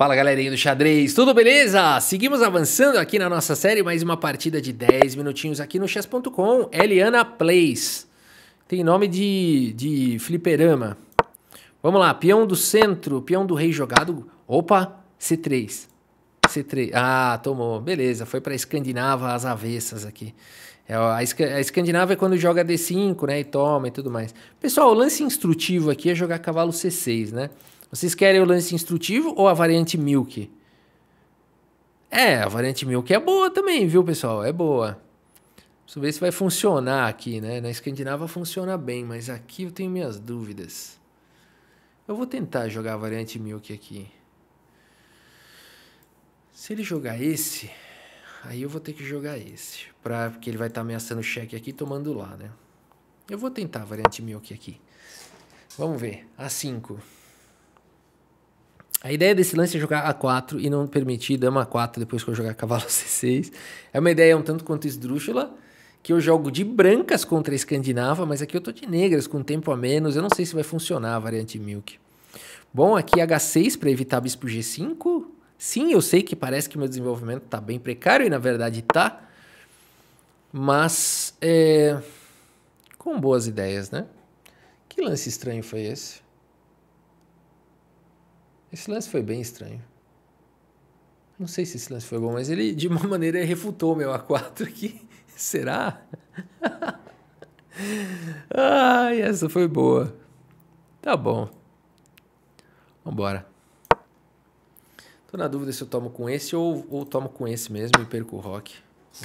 Fala galerinha do xadrez, tudo beleza? Seguimos avançando aqui na nossa série, mais uma partida de 10 minutinhos aqui no chess.com, Eliana Plays. Tem nome de, de fliperama. Vamos lá, peão do centro, peão do rei jogado. Opa, C3. C3. Ah, tomou. Beleza, foi para Escandinava as avessas aqui. É, a, a Escandinava é quando joga D5, né? E toma e tudo mais. Pessoal, o lance instrutivo aqui é jogar cavalo C6, né? Vocês querem o lance instrutivo ou a variante milk? É, a variante milk é boa também, viu, pessoal? É boa. eu ver se vai funcionar aqui, né? Na Escandinava funciona bem, mas aqui eu tenho minhas dúvidas. Eu vou tentar jogar a variante milk aqui. Se ele jogar esse, aí eu vou ter que jogar esse. Pra, porque ele vai estar tá ameaçando o cheque aqui e tomando lá, né? Eu vou tentar a variante milk aqui. Vamos ver. A 5. A ideia desse lance é jogar A4 e não permitir dama A4 depois que eu jogar cavalo C6. É uma ideia um tanto quanto esdrúxula, que eu jogo de brancas contra a escandinava, mas aqui eu tô de negras com tempo a menos. Eu não sei se vai funcionar a variante Milk. Bom, aqui H6 para evitar bispo G5. Sim, eu sei que parece que meu desenvolvimento tá bem precário e na verdade tá. Mas é... com boas ideias, né? Que lance estranho foi esse? Esse lance foi bem estranho. Não sei se esse lance foi bom, mas ele de uma maneira refutou meu A4 aqui. Será? Ai, essa foi boa. Tá bom. Vambora. Tô na dúvida se eu tomo com esse ou, ou tomo com esse mesmo e perco o rock.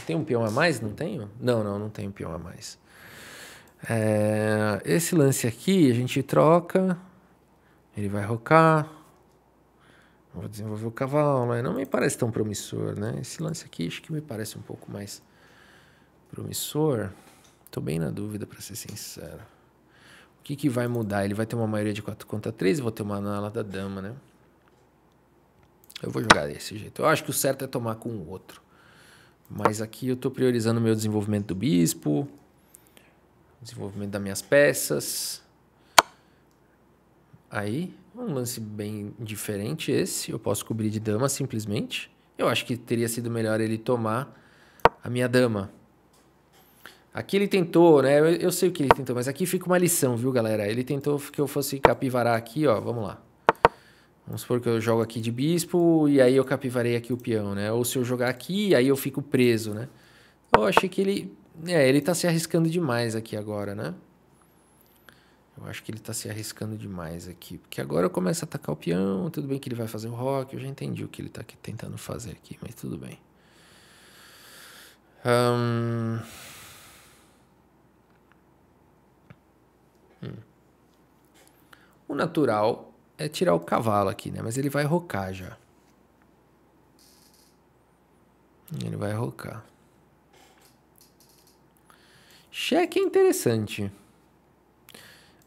Tem um peão a mais? Não tenho? Não, não, não tenho peão a mais. É, esse lance aqui a gente troca. Ele vai rocar vou desenvolver o cavalo, mas não me parece tão promissor, né? Esse lance aqui acho que me parece um pouco mais promissor. Tô bem na dúvida, para ser sincero. O que, que vai mudar? Ele vai ter uma maioria de 4 contra 3 e vou ter uma ala da dama, né? Eu vou jogar desse jeito. Eu acho que o certo é tomar com o outro. Mas aqui eu tô priorizando o meu desenvolvimento do bispo, desenvolvimento das minhas peças. Aí, um lance bem diferente esse. Eu posso cobrir de dama simplesmente. Eu acho que teria sido melhor ele tomar a minha dama. Aqui ele tentou, né? Eu, eu sei o que ele tentou, mas aqui fica uma lição, viu, galera? Ele tentou que eu fosse capivarar aqui, ó. Vamos lá. Vamos supor que eu jogo aqui de bispo e aí eu capivarei aqui o peão, né? Ou se eu jogar aqui, aí eu fico preso, né? Eu achei que ele... É, ele tá se arriscando demais aqui agora, né? Eu acho que ele tá se arriscando demais aqui. Porque agora começa a atacar o peão, tudo bem que ele vai fazer o rock, eu já entendi o que ele tá aqui tentando fazer aqui, mas tudo bem. Hum. O natural é tirar o cavalo aqui, né? Mas ele vai rocar já. Ele vai rocar. Cheque é interessante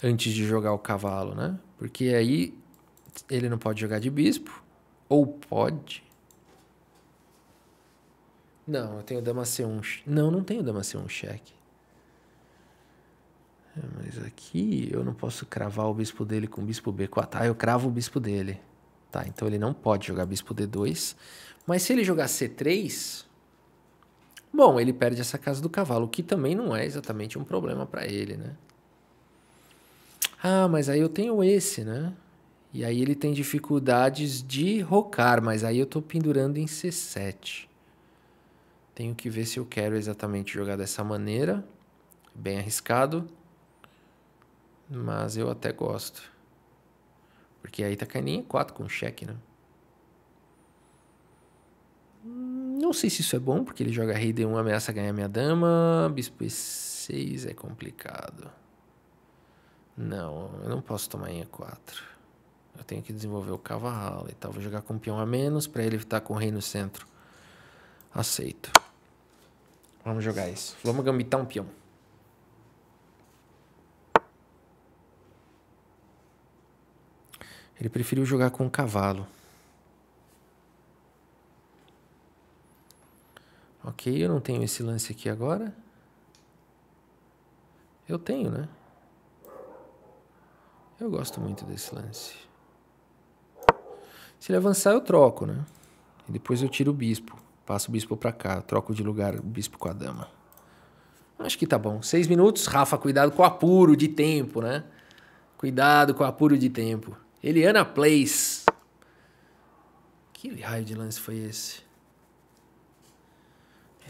antes de jogar o cavalo, né? Porque aí ele não pode jogar de bispo. Ou pode? Não, eu tenho dama C1. Não, não tenho dama C1 cheque. É, mas aqui eu não posso cravar o bispo dele com o bispo B4. Ah, eu cravo o bispo dele. Tá, então ele não pode jogar bispo D2. Mas se ele jogar C3, bom, ele perde essa casa do cavalo, que também não é exatamente um problema para ele, né? Ah, mas aí eu tenho esse, né? E aí ele tem dificuldades de rocar, mas aí eu estou pendurando em C7. Tenho que ver se eu quero exatamente jogar dessa maneira. Bem arriscado. Mas eu até gosto. Porque aí tá caindo em 4 com cheque, né? Não sei se isso é bom, porque ele joga rei D1, ameaça ganhar minha dama. Bispo E6 é complicado. Não, eu não posso tomar em E4. Eu tenho que desenvolver o cavalo e tal. Vou jogar com um peão a menos para ele estar tá com o rei no centro. Aceito. Vamos jogar isso. Vamos gambitar um peão. Ele preferiu jogar com o cavalo. Ok, eu não tenho esse lance aqui agora. Eu tenho, né? Eu gosto muito desse lance. Se ele avançar, eu troco, né? E depois eu tiro o bispo. Passo o bispo pra cá. Troco de lugar o bispo com a dama. Acho que tá bom. Seis minutos. Rafa, cuidado com o apuro de tempo, né? Cuidado com o apuro de tempo. Eliana Place. Que raio de lance foi esse?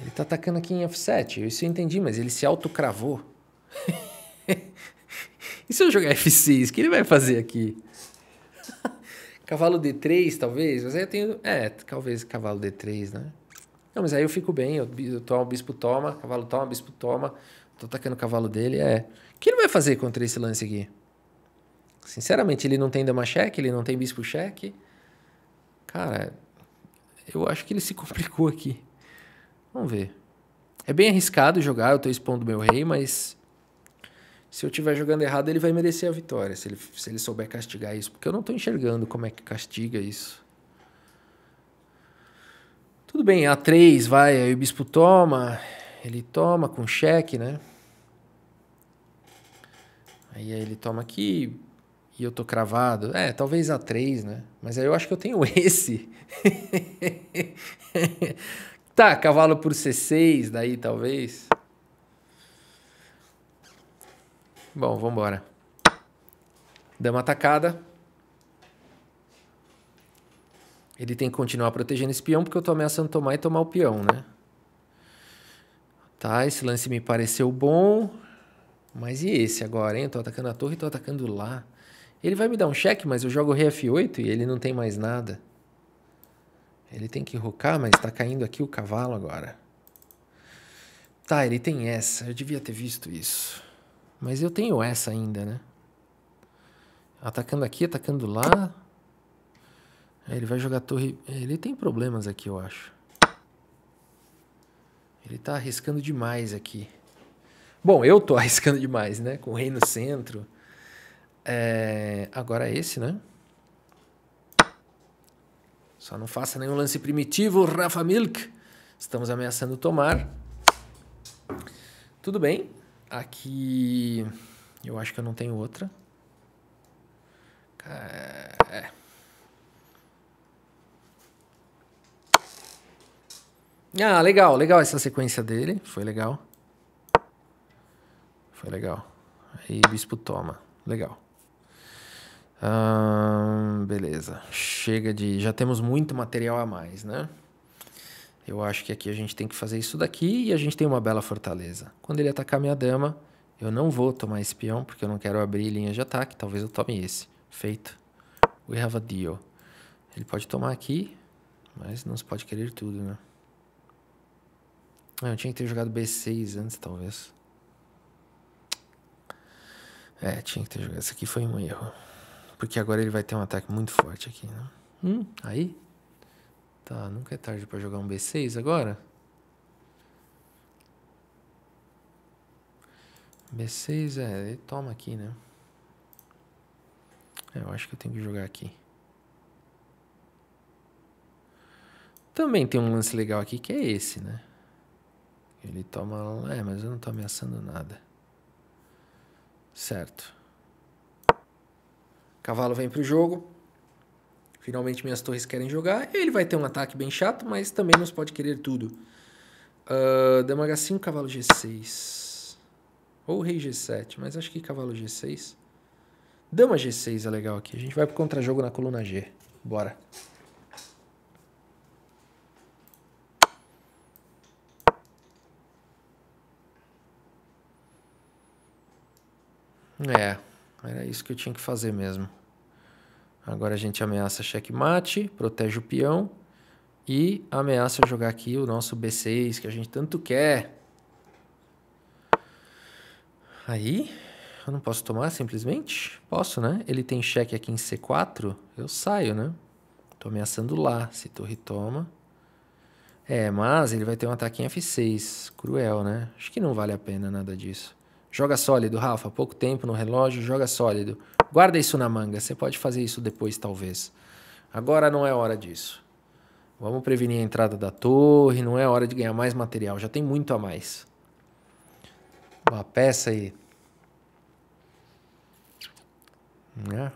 Ele tá atacando aqui em F7. Isso eu entendi, mas ele se autocravou. E se eu jogar F6, o que ele vai fazer aqui? cavalo D3, talvez? Mas aí eu tenho. É, talvez cavalo D3, né? Não, mas aí eu fico bem. Eu, eu tomo, bispo toma, cavalo toma, bispo toma. Tô atacando o cavalo dele. É. O que ele vai fazer contra esse lance aqui? Sinceramente, ele não tem dama cheque, ele não tem bispo cheque. Cara, eu acho que ele se complicou aqui. Vamos ver. É bem arriscado jogar, eu tô expondo meu rei, mas se eu estiver jogando errado, ele vai merecer a vitória, se ele, se ele souber castigar isso. Porque eu não estou enxergando como é que castiga isso. Tudo bem, A3 vai, aí o bispo toma, ele toma com cheque, né? Aí, ele toma aqui e eu tô cravado. É, talvez A3, né? Mas aí eu acho que eu tenho esse. tá, cavalo por C6, daí talvez. Bom, vamos embora. Dama atacada. Ele tem que continuar protegendo esse peão, porque eu estou ameaçando tomar e tomar o peão, né? Tá, esse lance me pareceu bom. Mas e esse agora, hein? Eu tô atacando a torre e tô atacando lá. Ele vai me dar um cheque, mas eu jogo rei F8 e ele não tem mais nada. Ele tem que rocar, mas tá caindo aqui o cavalo agora. Tá, ele tem essa. Eu devia ter visto isso. Mas eu tenho essa ainda, né? Atacando aqui, atacando lá. Aí ele vai jogar torre. Ele tem problemas aqui, eu acho. Ele tá arriscando demais aqui. Bom, eu tô arriscando demais, né? Com o rei no centro. É... Agora é esse, né? Só não faça nenhum lance primitivo, Rafa Milk. Estamos ameaçando tomar. Tudo bem. Aqui eu acho que eu não tenho outra. É. Ah, legal, legal essa sequência dele. Foi legal. Foi legal. Aí bispo toma. Legal. Hum, beleza. Chega de. Já temos muito material a mais, né? Eu acho que aqui a gente tem que fazer isso daqui e a gente tem uma bela fortaleza. Quando ele atacar minha dama, eu não vou tomar esse peão, porque eu não quero abrir linha de ataque. Talvez eu tome esse. Feito. We have a deal. Ele pode tomar aqui, mas não se pode querer tudo, né? Ah, eu tinha que ter jogado B6 antes, talvez. É, tinha que ter jogado. Isso aqui foi um erro. Porque agora ele vai ter um ataque muito forte aqui, né? Hum, aí Tá, nunca é tarde para jogar um B6 agora? B6 é, ele toma aqui, né? É, eu acho que eu tenho que jogar aqui. Também tem um lance legal aqui que é esse, né? Ele toma... É, mas eu não tô ameaçando nada. Certo. Cavalo vem pro jogo. Finalmente minhas torres querem jogar. Ele vai ter um ataque bem chato, mas também nos pode querer tudo. Uh, dama H5, cavalo G6. Ou rei G7, mas acho que cavalo G6. Dama G6 é legal aqui. A gente vai pro contra-jogo na coluna G. Bora. É, era isso que eu tinha que fazer mesmo. Agora a gente ameaça checkmate, protege o peão e ameaça jogar aqui o nosso B6 que a gente tanto quer. Aí, eu não posso tomar simplesmente? Posso, né? Ele tem cheque aqui em C4, eu saio, né? Tô ameaçando lá, se torre toma. É, mas ele vai ter um ataque em F6, cruel, né? Acho que não vale a pena nada disso. Joga sólido, Rafa, pouco tempo no relógio, joga sólido. Guarda isso na manga, você pode fazer isso depois, talvez. Agora não é hora disso. Vamos prevenir a entrada da torre, não é hora de ganhar mais material, já tem muito a mais. Uma peça aí. Né?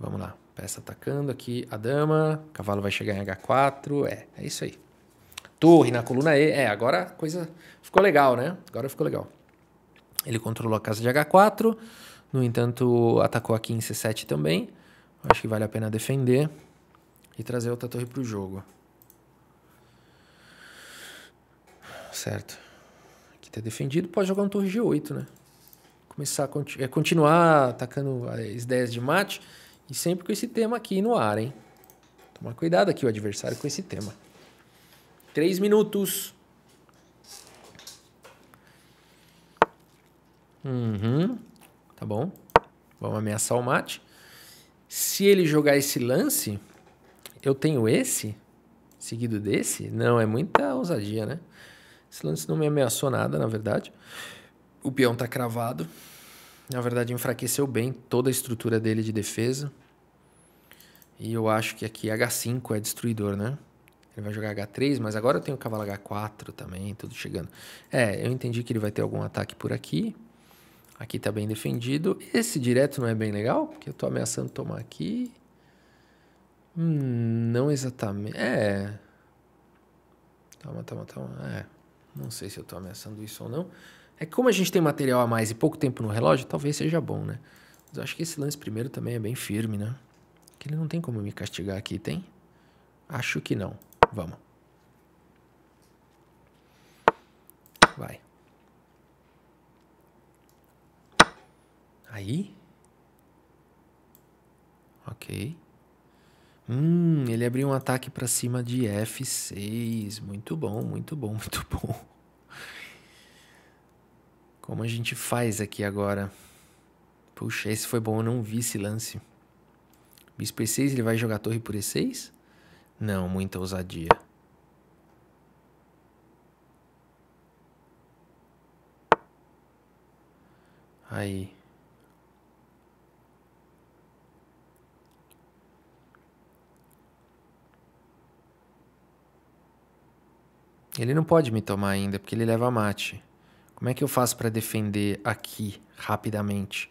Vamos lá. Peça atacando aqui a dama. Cavalo vai chegar em H4. É, é isso aí. Torre na coluna E. É, agora a coisa ficou legal, né? Agora ficou legal. Ele controlou a casa de H4, no entanto, atacou aqui em C7 também. Acho que vale a pena defender e trazer outra torre para o jogo. Certo. Aqui está defendido, pode jogar um torre G8, né? Começar a continu é, continuar atacando as ideias de mate e sempre com esse tema aqui no ar, hein? Tomar cuidado aqui o adversário com esse tema. Três minutos. Uhum. Tá bom. Vamos ameaçar o mate. Se ele jogar esse lance, eu tenho esse seguido desse? Não, é muita ousadia, né? Esse lance não me ameaçou nada, na verdade. O peão tá cravado. Na verdade, enfraqueceu bem toda a estrutura dele de defesa. E eu acho que aqui H5 é destruidor, né? Ele vai jogar H3, mas agora eu tenho o cavalo H4 também, tudo chegando. É, eu entendi que ele vai ter algum ataque por aqui. Aqui está bem defendido. Esse direto não é bem legal, porque eu estou ameaçando tomar aqui. Hum, não exatamente. É. Toma, toma, toma. É. Não sei se eu estou ameaçando isso ou não. É que como a gente tem material a mais e pouco tempo no relógio, talvez seja bom, né? Mas eu acho que esse lance primeiro também é bem firme, né? Que ele não tem como me castigar aqui, tem? Acho que não. Vamos. Vai. Aí? Ok. Hum, ele abriu um ataque para cima de F6. Muito bom, muito bom, muito bom. Como a gente faz aqui agora? Puxa, esse foi bom, eu não vi esse lance. Bispo E6, ele vai jogar torre por E6? Não, muita ousadia. Aí. Ele não pode me tomar ainda, porque ele leva mate. Como é que eu faço para defender aqui, rapidamente?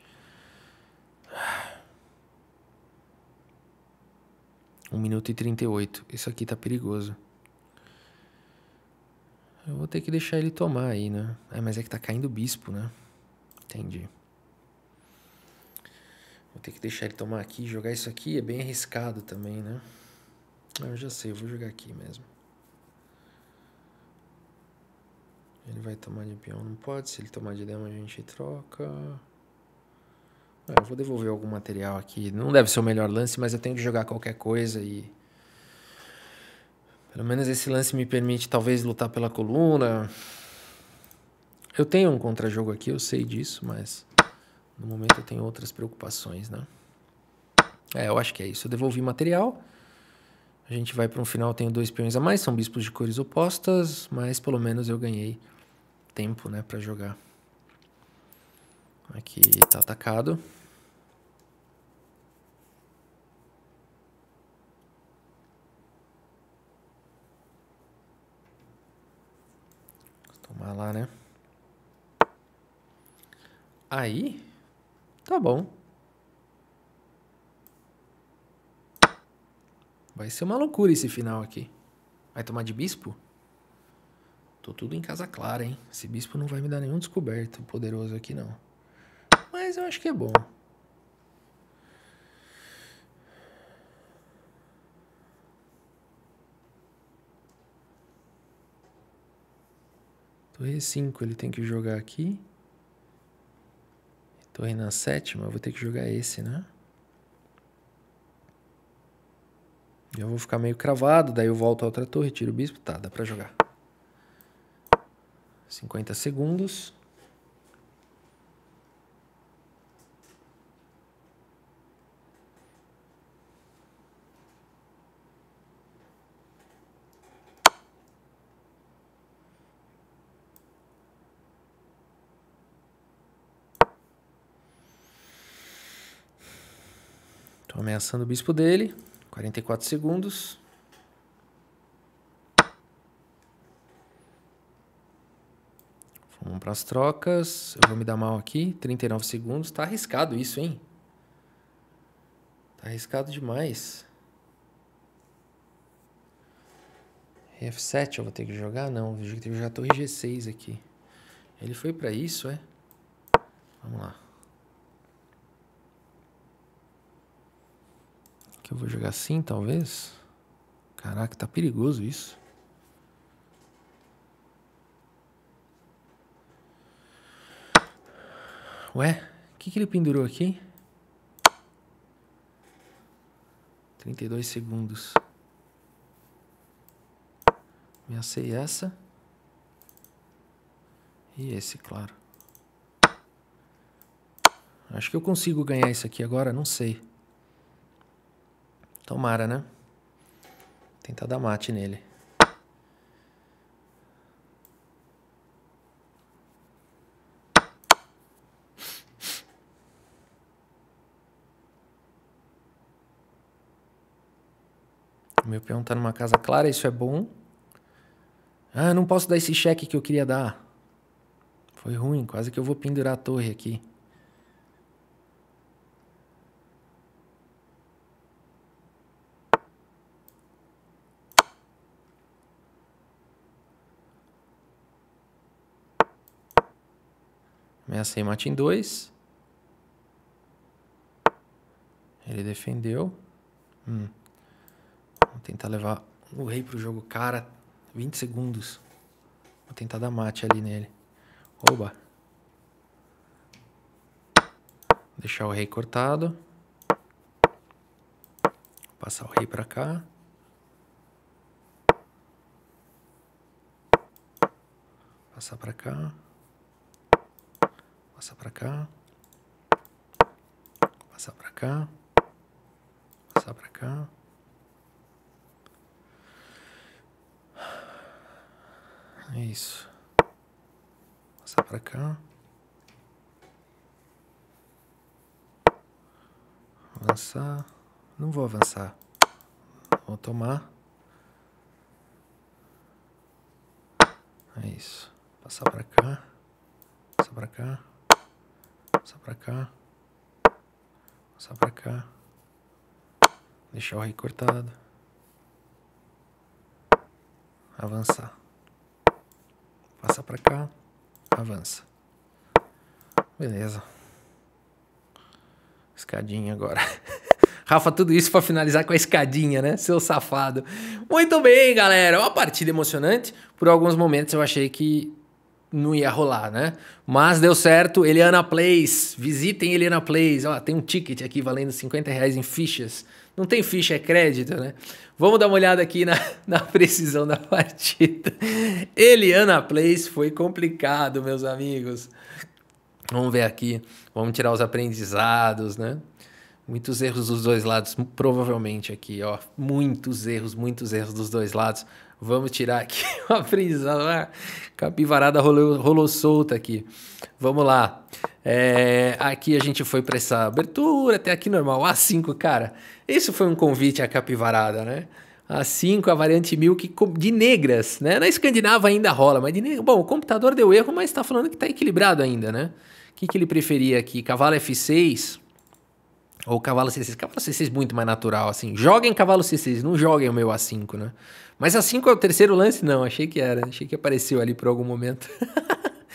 Um minuto e trinta e oito. Isso aqui tá perigoso. Eu vou ter que deixar ele tomar aí, né? É, mas é que tá caindo o bispo, né? Entendi. Vou ter que deixar ele tomar aqui. Jogar isso aqui é bem arriscado também, né? Eu já sei, eu vou jogar aqui mesmo. Ele vai tomar de peão, não pode. Se ele tomar de dama, a gente troca. Ah, eu vou devolver algum material aqui. Não deve ser o melhor lance, mas eu tenho que jogar qualquer coisa e... Pelo menos esse lance me permite talvez lutar pela coluna. Eu tenho um contra-jogo aqui, eu sei disso, mas... No momento eu tenho outras preocupações, né? É, eu acho que é isso. Eu devolvi material. A gente vai para um final, tenho dois peões a mais, são bispos de cores opostas, mas pelo menos eu ganhei tempo, né, para jogar. Aqui tá atacado. Tomar lá, né? Aí, tá bom. Vai ser uma loucura esse final aqui. Vai tomar de bispo? Tô tudo em casa clara, hein? Esse bispo não vai me dar nenhum descoberto poderoso aqui, não. Mas eu acho que é bom. Torre 5 ele tem que jogar aqui. Torre na sétima, eu vou ter que jogar esse, né? Eu vou ficar meio cravado, daí eu volto a outra torre, tiro o bispo, tá, dá pra jogar cinquenta segundos. Estou ameaçando o bispo dele. quarenta e quatro segundos. para as trocas. Eu vou me dar mal aqui. 39 segundos. Tá arriscado isso, hein? Tá arriscado demais. F7 eu vou ter que jogar? Não, eu já que em torre G6 aqui. Ele foi para isso, é? Vamos lá. Que eu vou jogar assim, talvez? Caraca, tá perigoso isso. Ué, o que, que ele pendurou aqui? 32 segundos. Ameacei essa. E esse, claro. Acho que eu consigo ganhar isso aqui agora, não sei. Tomara, né? Tentar dar mate nele. Meu peão tá numa casa clara, isso é bom. Ah, não posso dar esse cheque que eu queria dar. Foi ruim, quase que eu vou pendurar a torre aqui. Ameacei mate em dois. Ele defendeu. Hum. Vou tentar levar o rei pro jogo. Cara, 20 segundos. Vou tentar dar mate ali nele. Oba. Deixar o rei cortado. Passar o rei pra cá. Passar pra cá. Passar pra cá. Passar pra cá. Passar pra cá. É isso. Passar para cá. Avançar. Não vou avançar. Vou tomar. É isso. Passar para cá. Passar para cá. Passar para cá. Passar para cá. Deixar o cortado. Avançar. Passa para cá, avança. Beleza. Escadinha agora. Rafa, tudo isso para finalizar com a escadinha, né? Seu safado. Muito bem, galera. Uma partida emocionante. Por alguns momentos eu achei que não ia rolar, né? Mas deu certo. Eliana Plays. Visitem Eliana Plays. Ó, tem um ticket aqui valendo 50 reais em fichas. Não tem ficha, é crédito, né? Vamos dar uma olhada aqui na, na precisão da partida. Eliana Place foi complicado, meus amigos. Vamos ver aqui. Vamos tirar os aprendizados, né? Muitos erros dos dois lados, provavelmente aqui, ó. Muitos erros, muitos erros dos dois lados. Vamos tirar aqui uma brisa né? Capivarada rolou, rolou solta aqui. Vamos lá. É, aqui a gente foi para essa abertura, até aqui normal. A5, cara. Isso foi um convite à capivarada, né? A5, a variante Milk de negras, né? Na Escandinava ainda rola, mas de negras. Bom, o computador deu erro, mas está falando que está equilibrado ainda, né? O que, que ele preferia aqui? Cavalo F6? Ou cavalo C6. Cavalo C6 muito mais natural, assim. Joguem cavalo C6, não joguem o meu A5, né? Mas A5 é o terceiro lance? Não, achei que era. Achei que apareceu ali por algum momento.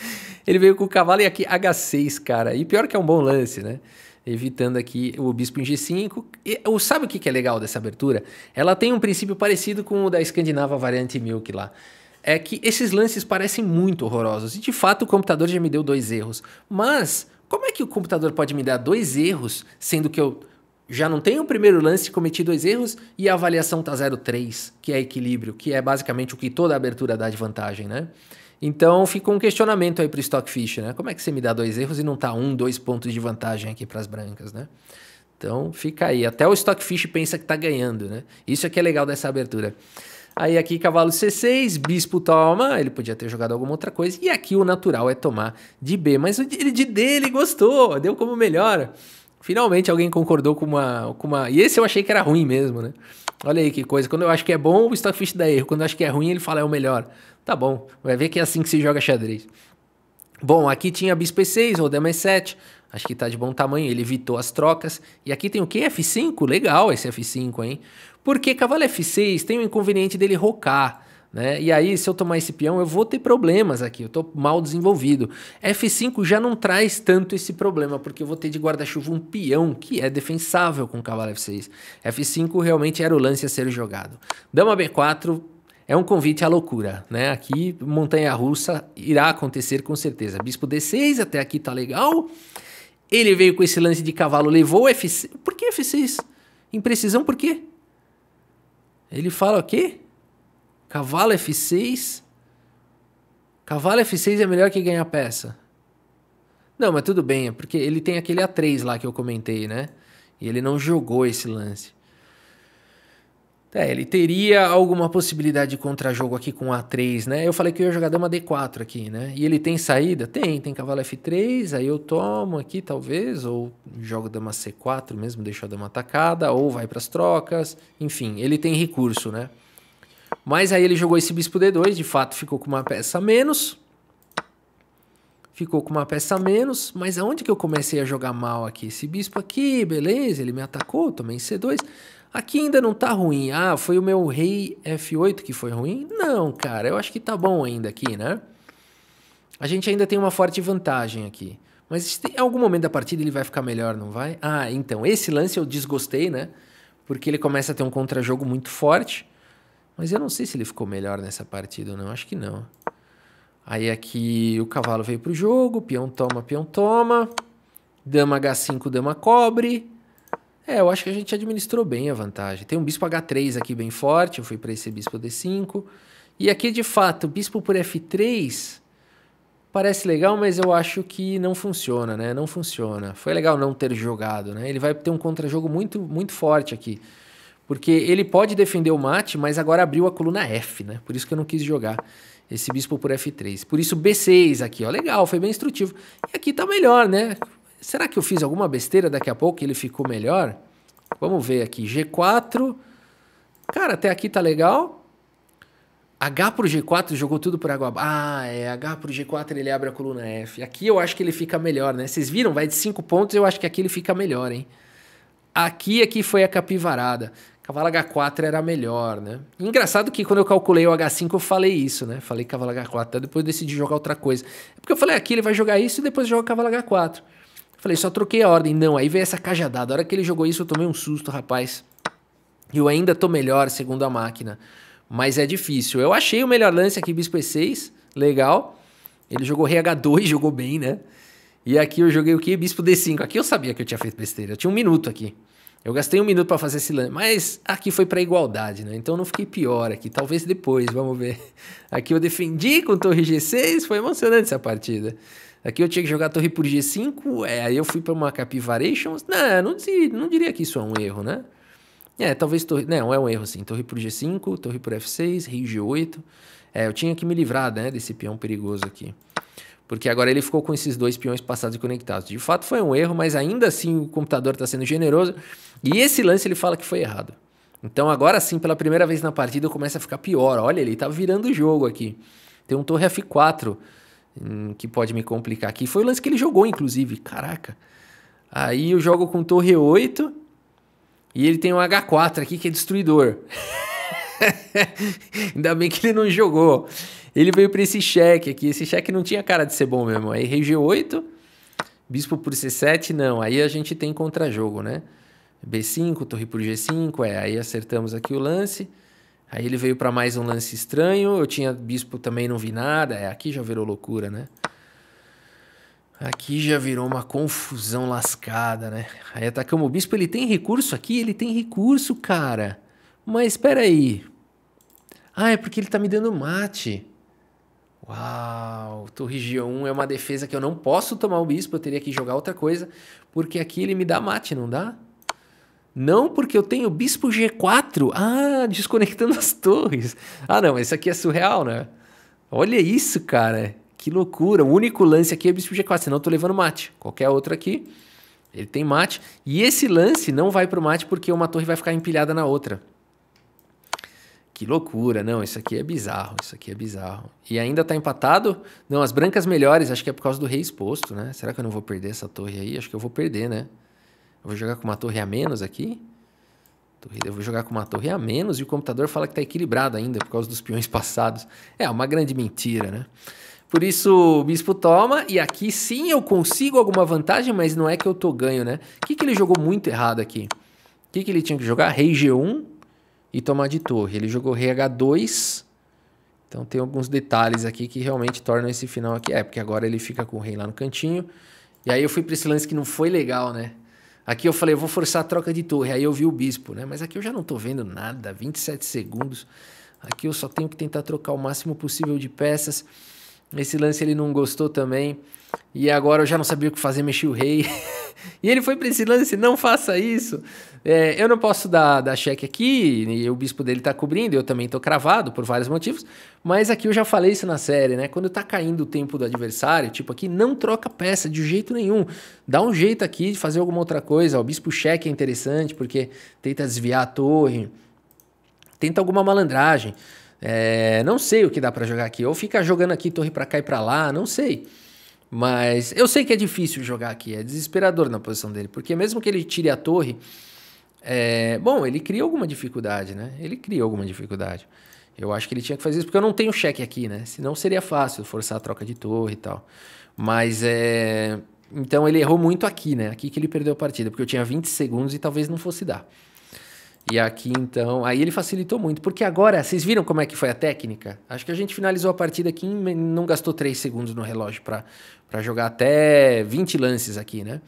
Ele veio com o cavalo e aqui H6, cara. E pior que é um bom lance, né? Evitando aqui o bispo em G5. E, sabe o que, que é legal dessa abertura? Ela tem um princípio parecido com o da Escandinava Variante Milk lá é que esses lances parecem muito horrorosos. E de fato o computador já me deu dois erros. Mas como é que o computador pode me dar dois erros, sendo que eu já não tenho o primeiro lance, cometi dois erros e a avaliação está 0,3, que é equilíbrio, que é basicamente o que toda abertura dá de vantagem, né? Então fica um questionamento aí para o Stockfish, né? Como é que você me dá dois erros e não tá um, dois pontos de vantagem aqui para as brancas, né? Então fica aí. Até o Stockfish pensa que está ganhando, né? Isso é que é legal dessa abertura. Aí aqui cavalo C6, bispo toma, ele podia ter jogado alguma outra coisa. E aqui o natural é tomar de B, mas ele de D ele gostou, deu como melhora. Finalmente alguém concordou com uma, com uma... E esse eu achei que era ruim mesmo, né? Olha aí que coisa, quando eu acho que é bom o Stockfish dá erro, quando eu acho que é ruim ele fala é o melhor. Tá bom, vai ver que é assim que se joga xadrez. Bom, aqui tinha bispo E6 ou dama E7, acho que tá de bom tamanho, ele evitou as trocas. E aqui tem o quê? F5? Legal esse F5, hein? Porque cavalo F6 tem o inconveniente dele rocar. Né? E aí, se eu tomar esse peão, eu vou ter problemas aqui, eu estou mal desenvolvido. F5 já não traz tanto esse problema, porque eu vou ter de guarda-chuva um peão que é defensável com o cavalo F6. F5 realmente era o lance a ser jogado. Dama B4 é um convite à loucura, né? Aqui, montanha-russa irá acontecer com certeza. Bispo D6, até aqui tá legal. Ele veio com esse lance de cavalo, levou F6. Por que F6? Imprecisão, por quê? Ele fala o quê? Cavalo F6? Cavalo F6 é melhor que ganhar peça. Não, mas tudo bem, é porque ele tem aquele A3 lá que eu comentei, né? E ele não jogou esse lance. É, ele teria alguma possibilidade de contra-jogo aqui com A3, né? Eu falei que eu ia jogar dama D4 aqui, né? E ele tem saída? Tem, tem cavalo F3, aí eu tomo aqui, talvez, ou jogo dama C4 mesmo, deixo a dama atacada, ou vai para as trocas, enfim, ele tem recurso, né? Mas aí ele jogou esse bispo D2, de fato ficou com uma peça a menos. Ficou com uma peça a menos, mas aonde que eu comecei a jogar mal aqui? Esse bispo aqui, beleza, ele me atacou, tomei C2. Aqui ainda não tá ruim. Ah, foi o meu rei F8 que foi ruim? Não, cara, eu acho que tá bom ainda aqui, né? A gente ainda tem uma forte vantagem aqui. Mas em algum momento da partida ele vai ficar melhor, não vai? Ah, então, esse lance eu desgostei, né? Porque ele começa a ter um contra-jogo muito forte. Mas eu não sei se ele ficou melhor nessa partida ou não, acho que não. Aí aqui o cavalo veio pro jogo, peão toma, peão toma. Dama H5, dama cobre. É, eu acho que a gente administrou bem a vantagem. Tem um bispo H3 aqui bem forte, eu fui para esse bispo D5. E aqui, de fato, bispo por F3 parece legal, mas eu acho que não funciona, né? Não funciona. Foi legal não ter jogado, né? Ele vai ter um contra-jogo muito, muito forte aqui. Porque ele pode defender o mate, mas agora abriu a coluna F, né? Por isso que eu não quis jogar esse bispo por F3. Por isso B6 aqui, ó. Legal, foi bem instrutivo. E aqui tá melhor, né? será que eu fiz alguma besteira daqui a pouco e ele ficou melhor? Vamos ver aqui, G4, cara, até aqui tá legal. H pro G4 jogou tudo por água abaixo. Ah, é, H pro G4 ele abre a coluna F. Aqui eu acho que ele fica melhor, né? Vocês viram? Vai de 5 pontos, eu acho que aqui ele fica melhor, hein? Aqui, aqui foi a capivarada. Cavalo H4 era melhor, né? Engraçado que quando eu calculei o H5 eu falei isso, né? Falei cavalo H4, depois eu decidi jogar outra coisa. É porque eu falei ah, aqui ele vai jogar isso e depois joga cavalo H4. Falei, só troquei a ordem. Não, aí veio essa cajadada. A hora que ele jogou isso, eu tomei um susto, rapaz. Eu ainda tô melhor, segundo a máquina. Mas é difícil. Eu achei o melhor lance aqui, Bispo E6. Legal. Ele jogou Rei H2, jogou bem, né? E aqui eu joguei o quê? Bispo D5. Aqui eu sabia que eu tinha feito besteira. Eu tinha um minuto aqui. Eu gastei um minuto para fazer esse lance, mas aqui foi para igualdade, né? Então não fiquei pior aqui, talvez depois, vamos ver. Aqui eu defendi com torre G6, foi emocionante essa partida. Aqui eu tinha que jogar torre por G5, é, aí eu fui para uma capivaration. Não, não, não diria que isso é um erro, né? É, talvez torre. Não, é um erro sim. Torre por G5, torre por F6, rei G8. É, eu tinha que me livrar né, desse peão perigoso aqui. Porque agora ele ficou com esses dois peões passados e conectados. De fato foi um erro, mas ainda assim o computador está sendo generoso. E esse lance ele fala que foi errado. Então agora sim, pela primeira vez na partida, começa a ficar pior. Olha, ele tá virando o jogo aqui. Tem um torre F4 Hum, que pode me complicar aqui. Foi o lance que ele jogou, inclusive. Caraca. Aí eu jogo com torre 8 e ele tem um H4 aqui que é destruidor. Ainda bem que ele não jogou. Ele veio para esse cheque aqui. Esse cheque não tinha cara de ser bom mesmo. Aí rei G8, bispo por C7, não. Aí a gente tem contra-jogo, né? B5, torre por G5, é. Aí acertamos aqui o lance. Aí ele veio para mais um lance estranho. Eu tinha bispo também, não vi nada. É, aqui já virou loucura, né? Aqui já virou uma confusão lascada, né? Aí atacamos o bispo. Ele tem recurso aqui? Ele tem recurso, cara. Mas espera aí. Ah, é porque ele tá me dando mate. Uau, torre G1 é uma defesa que eu não posso tomar o bispo, eu teria que jogar outra coisa, porque aqui ele me dá mate, não dá? Não porque eu tenho bispo G4. Ah, desconectando as torres. Ah, não, isso aqui é surreal, né? Olha isso, cara. Que loucura. O único lance aqui é bispo G4, senão eu tô levando mate. Qualquer outro aqui, ele tem mate. E esse lance não vai pro mate porque uma torre vai ficar empilhada na outra. Que loucura, não, isso aqui é bizarro, isso aqui é bizarro. E ainda tá empatado? Não, as brancas melhores, acho que é por causa do rei exposto, né? Será que eu não vou perder essa torre aí? Acho que eu vou perder, né? Eu vou jogar com uma torre a menos aqui. Eu vou jogar com uma torre a menos e o computador fala que está equilibrado ainda por causa dos peões passados. É uma grande mentira, né? Por isso o bispo toma e aqui sim eu consigo alguma vantagem, mas não é que eu tô ganho, né? O que, que ele jogou muito errado aqui? O que, que ele tinha que jogar? Rei G1 e tomar de torre. Ele jogou rei H2. Então tem alguns detalhes aqui que realmente tornam esse final aqui. É, porque agora ele fica com o rei lá no cantinho. E aí eu fui para esse lance que não foi legal, né? Aqui eu falei, eu vou forçar a troca de torre. Aí eu vi o bispo, né? Mas aqui eu já não estou vendo nada, 27 segundos. Aqui eu só tenho que tentar trocar o máximo possível de peças. Esse lance ele não gostou também. E agora eu já não sabia o que fazer, mexi o rei. e ele foi para esse lance, não faça isso. É, eu não posso dar, dar cheque aqui, e o bispo dele está cobrindo, eu também estou cravado por vários motivos, mas aqui eu já falei isso na série, né? Quando está caindo o tempo do adversário, tipo aqui, não troca peça de jeito nenhum. Dá um jeito aqui de fazer alguma outra coisa. O bispo cheque é interessante, porque tenta desviar a torre, tenta alguma malandragem. É, não sei o que dá para jogar aqui. Ou ficar jogando aqui torre para cá e para lá, não sei. Mas eu sei que é difícil jogar aqui, é desesperador na posição dele, porque mesmo que ele tire a torre, é, bom, ele cria alguma dificuldade, né? Ele cria alguma dificuldade. Eu acho que ele tinha que fazer isso, porque eu não tenho cheque aqui, né? Senão seria fácil forçar a troca de torre e tal. Mas é. Então ele errou muito aqui, né? Aqui que ele perdeu a partida, porque eu tinha 20 segundos e talvez não fosse dar. E aqui então, aí ele facilitou muito, porque agora vocês viram como é que foi a técnica? Acho que a gente finalizou a partida aqui, não gastou 3 segundos no relógio para jogar até 20 lances aqui, né?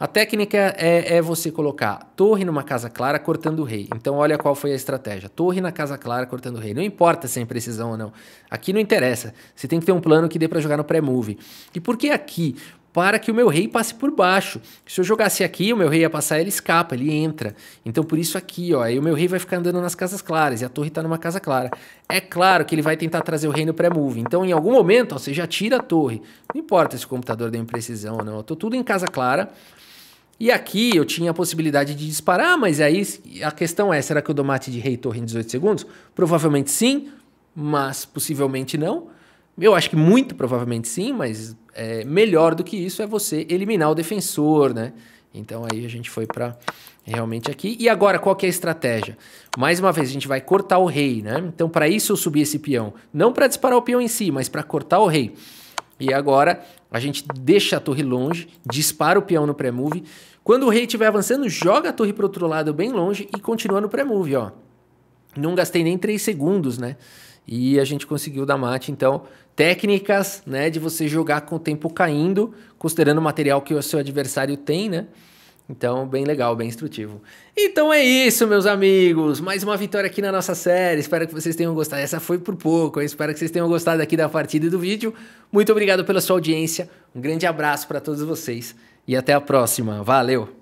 A técnica é, é, você colocar torre numa casa clara cortando o rei. Então olha qual foi a estratégia. Torre na casa clara cortando o rei. Não importa se é precisão ou não. Aqui não interessa. Você tem que ter um plano que dê para jogar no pré-move. E por que aqui? para que o meu rei passe por baixo. Se eu jogasse aqui, o meu rei ia passar, ele escapa, ele entra. Então por isso aqui, ó, aí o meu rei vai ficar andando nas casas claras e a torre está numa casa clara. É claro que ele vai tentar trazer o rei no pré-move. Então em algum momento, ó, você já tira a torre. Não importa se o computador deu imprecisão ou não, eu tô tudo em casa clara. E aqui eu tinha a possibilidade de disparar, mas aí a questão é, será que eu dou mate de rei e torre em 18 segundos? Provavelmente sim, mas possivelmente não. Eu acho que muito provavelmente sim, mas é, melhor do que isso é você eliminar o defensor, né? Então aí a gente foi para realmente aqui. E agora, qual que é a estratégia? Mais uma vez, a gente vai cortar o rei, né? Então para isso eu subi esse peão. Não para disparar o peão em si, mas para cortar o rei. E agora a gente deixa a torre longe, dispara o peão no pré-move. Quando o rei estiver avançando, joga a torre para outro lado bem longe e continua no pré-move, ó. Não gastei nem 3 segundos, né? E a gente conseguiu da mate, então, técnicas né, de você jogar com o tempo caindo, considerando o material que o seu adversário tem, né? Então, bem legal, bem instrutivo. Então é isso, meus amigos. Mais uma vitória aqui na nossa série. Espero que vocês tenham gostado. Essa foi por pouco. Eu espero que vocês tenham gostado aqui da partida e do vídeo. Muito obrigado pela sua audiência. Um grande abraço para todos vocês e até a próxima. Valeu!